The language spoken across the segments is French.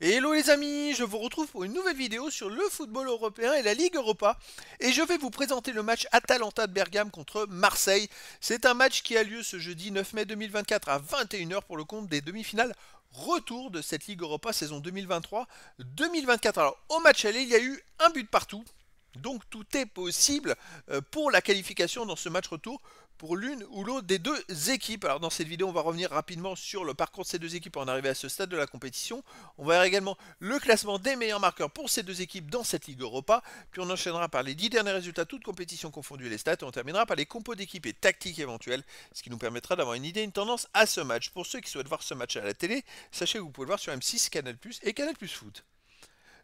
hello les amis, je vous retrouve pour une nouvelle vidéo sur le football européen et la Ligue Europa. Et je vais vous présenter le match Atalanta de Bergame contre Marseille. C'est un match qui a lieu ce jeudi 9 mai 2024 à 21h pour le compte des demi-finales retour de cette Ligue Europa saison 2023-2024. Alors au match aller, il y a eu un but partout. Donc tout est possible euh, pour la qualification dans ce match retour pour l'une ou l'autre des deux équipes. Alors dans cette vidéo, on va revenir rapidement sur le parcours de ces deux équipes en arrivant à ce stade de la compétition. On va également le classement des meilleurs marqueurs pour ces deux équipes dans cette Ligue Europa. Puis on enchaînera par les 10 derniers résultats, toutes compétitions confondues les stats. Et on terminera par les compos d'équipe et tactiques éventuelles, ce qui nous permettra d'avoir une idée, une tendance à ce match. Pour ceux qui souhaitent voir ce match à la télé, sachez que vous pouvez le voir sur M6, Canal+, et Canal+, Foot.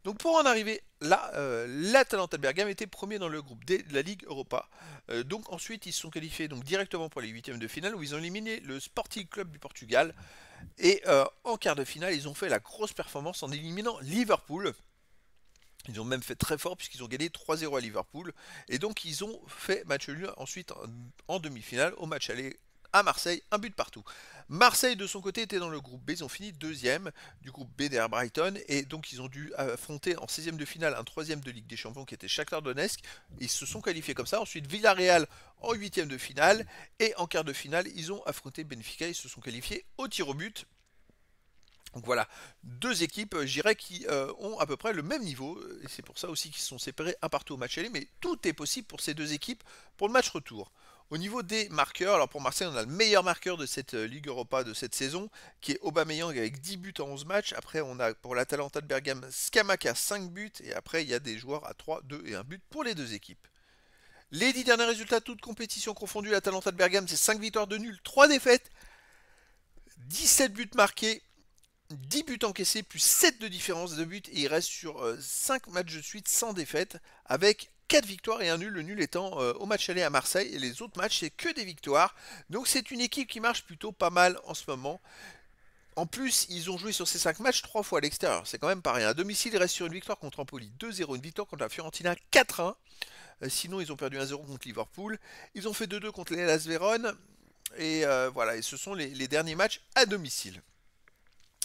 Donc pour en arriver là, euh, l'Atalanta de Bergame était premier dans le groupe D de la Ligue Europa. Euh, donc ensuite, ils se sont qualifiés donc, directement pour les huitièmes de finale où ils ont éliminé le Sporting Club du Portugal. Et euh, en quart de finale, ils ont fait la grosse performance en éliminant Liverpool. Ils ont même fait très fort puisqu'ils ont gagné 3-0 à Liverpool. Et donc ils ont fait match nul ensuite en, en demi-finale au match aller à Marseille, un but partout. Marseille de son côté était dans le groupe B, ils ont fini deuxième du groupe B derrière Brighton et donc ils ont dû affronter en 16 de finale un troisième de Ligue des Champions qui était Shakhtar Donetsk. Ils se sont qualifiés comme ça. Ensuite Villarreal en huitième de finale et en quart de finale ils ont affronté Benfica. Ils se sont qualifiés au tir au but. Donc voilà, deux équipes, j'irai qui euh, ont à peu près le même niveau, et c'est pour ça aussi qu'ils sont séparés un partout au match aller, mais tout est possible pour ces deux équipes pour le match retour. Au niveau des marqueurs, alors pour Marseille, on a le meilleur marqueur de cette euh, Ligue Europa de cette saison, qui est Aubameyang avec 10 buts en 11 matchs. Après, on a pour l'Atalanta de Bergame à 5 buts. Et après, il y a des joueurs à 3, 2 et 1 but pour les deux équipes. Les 10 derniers résultats, toutes compétitions confondues, l'Atalanta de Bergame, c'est 5 victoires de nul, 3 défaites, 17 buts marqués, 10 buts encaissés, plus 7 de différence de buts. Et il reste sur 5 euh, matchs de suite sans défaite, avec 4 victoires et un nul, le nul étant euh, au match aller à Marseille et les autres matchs c'est que des victoires. Donc c'est une équipe qui marche plutôt pas mal en ce moment. En plus, ils ont joué sur ces 5 matchs 3 fois à l'extérieur, c'est quand même pas rien. À domicile, ils restent sur une victoire contre Empoli 2-0, une victoire contre la Fiorentina 4-1. Euh, sinon, ils ont perdu 1-0 contre Liverpool. Ils ont fait 2-2 contre l'Elas Vérone. Et euh, voilà, et ce sont les derniers matchs à domicile.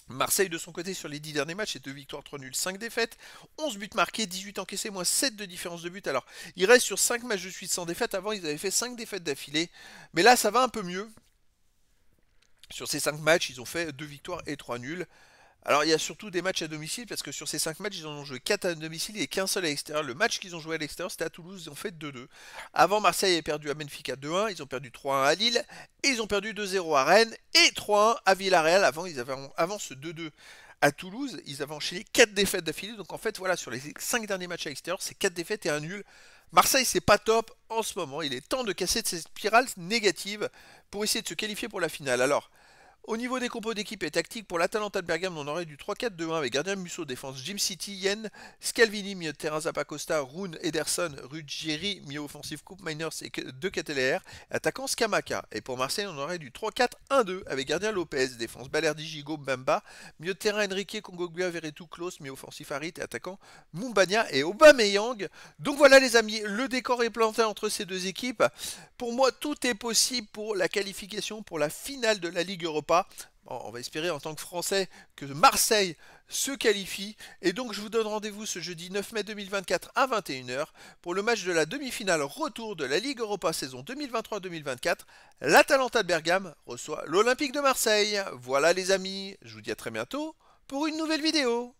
Marseille, de son côté, sur les 10 derniers matchs, c'est 2 victoires, 3 nuls, 5 défaites, 11 buts marqués, 18 encaissés, moins 7 de différence de but. Alors, il reste sur 5 matchs de suite sans défaite. Avant, ils avaient fait 5 défaites d'affilée. Mais là, ça va un peu mieux. Sur ces 5 matchs, ils ont fait 2 victoires et 3 nuls. Alors il y a surtout des matchs à domicile parce que sur ces 5 matchs, ils en ont joué 4 à domicile et qu'un seul à l'extérieur. Le match qu'ils ont joué à l'extérieur, c'était à Toulouse, ils ont fait 2-2. Avant Marseille avait perdu à Benfica 2-1, ils ont perdu 3-1 à Lille, et ils ont perdu 2-0 à Rennes et 3-1 à Villarreal. Avant, ils avaient, avant ce 2-2 à Toulouse, ils avaient enchaîné 4 défaites d'affilée. Donc en fait, voilà, sur les 5 derniers matchs à l'extérieur, c'est 4 défaites et un nul. Marseille, c'est pas top en ce moment. Il est temps de casser de cette spirale négative pour essayer de se qualifier pour la finale. Alors, au niveau des compos d'équipe et tactique, pour l'Atalanta de Bergame, on aurait du 3-4-2-1 avec gardien Musso, défense Jim City, Yen, Scalvini, milieu de terrain Zapacosta, Rune, Ederson, Ruggieri, milieu offensif Coupe Miners et 2 KTLR, attaquant Skamaka. Et pour Marseille, on aurait du 3-4-1-2 avec gardien Lopez, défense Balerdi, Gigo, Bamba, milieu terrain Enrique, Kongogua, Veretout, Klaus, milieu offensif Harit, attaquant Mumbania et Aubameyang. Donc voilà les amis, le décor est planté entre ces deux équipes. Pour moi, tout est possible pour la qualification pour la finale de la Ligue Europa on va espérer en tant que Français que Marseille se qualifie. Et donc je vous donne rendez-vous ce jeudi 9 mai 2024 à 21h pour le match de la demi-finale retour de la Ligue Europa saison 2023-2024. L'Atalanta de Bergame reçoit l'Olympique de Marseille. Voilà les amis, je vous dis à très bientôt pour une nouvelle vidéo.